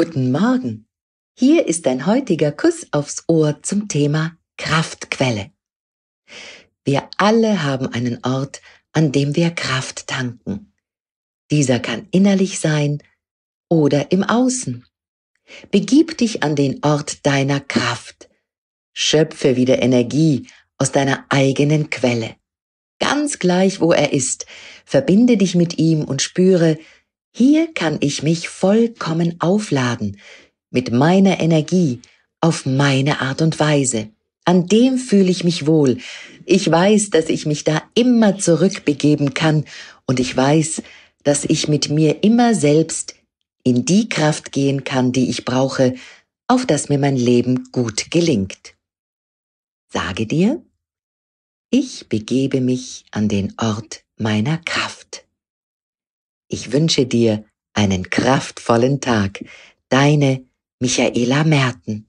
Guten Morgen. Hier ist dein heutiger Kuss aufs Ohr zum Thema Kraftquelle. Wir alle haben einen Ort, an dem wir Kraft tanken. Dieser kann innerlich sein oder im Außen. Begib dich an den Ort deiner Kraft. Schöpfe wieder Energie aus deiner eigenen Quelle. Ganz gleich, wo er ist, verbinde dich mit ihm und spüre, hier kann ich mich vollkommen aufladen, mit meiner Energie, auf meine Art und Weise. An dem fühle ich mich wohl. Ich weiß, dass ich mich da immer zurückbegeben kann und ich weiß, dass ich mit mir immer selbst in die Kraft gehen kann, die ich brauche, auf dass mir mein Leben gut gelingt. Sage dir, ich begebe mich an den Ort meiner Kraft. Ich wünsche dir einen kraftvollen Tag. Deine Michaela Merten.